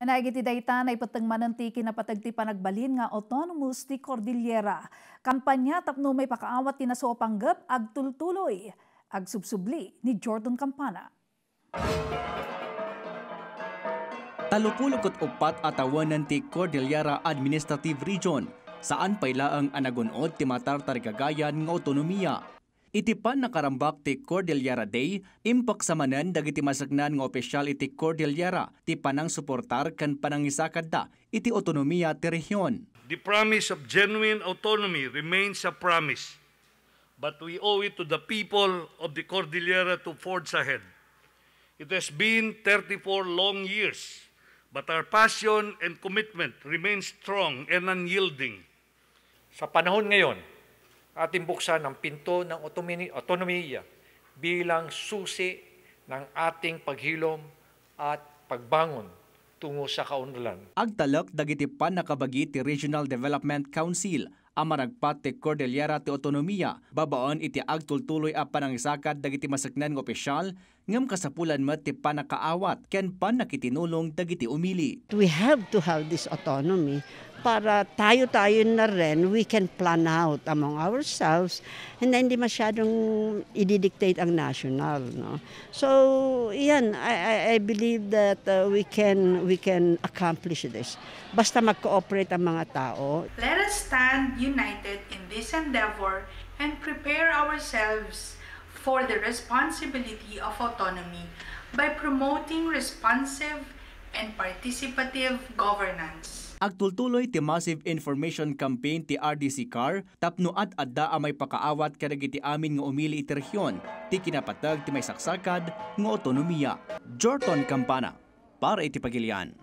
Anagi ti dayta na ipatang mananti na patagti panagbalin nga autonomous ti Cordillera. Kampanya tapno may pakaawat ti nasopanggap ag tultuloy. Ag subsubli ni Jordan Campana. Talupulukot upat atawanan ti Cordillera Administrative Region saan pailaang anagunod ti matartarigagayan ng autonomiya Iti pan nakarambak ti Cordillera Day, impaksamanan dagiti masagnan nga opisyal iti Cordillera, ti panang suportar kan panangisakad da, iti otonomiya ti rehiyon. The promise of genuine autonomy remains a promise, but we owe it to the people of the Cordillera to forge ahead. It has been 34 long years, but our passion and commitment remain strong and unyielding. Sa panahon ngayon, ating buksan ang pinto ng autonomiya bilang susi ng ating paghilom at pagbangon tungo sa kaunlaran. Agtalok dagiti pan ti Regional Development Council amaragpat ti Cordillera ti Autonomiya babaon iti agtultuloy a panangisakad dagiti masaknan ng opisyal ngam kasapulan mat ti panakaawat ken pan nakitinulong dagiti umili. We have to have this autonomy para tayo-tayo na rin, we can plan out among ourselves and hindi masyadong i-dictate ang national. No? So, yan, I, I believe that uh, we, can, we can accomplish this. Basta mag-cooperate ang mga tao. Let us stand united in this endeavor and prepare ourselves for the responsibility of autonomy by promoting responsive and participative governance. Agtultuloy ti Massive Information Campaign ti RDC CAR, tapno at adda amay pakaawat karagi ti amin nga umili iti rehiyon, ti kinapatag ti may saksakad nga otonomiya. Jorton Campana, para iti pagilian.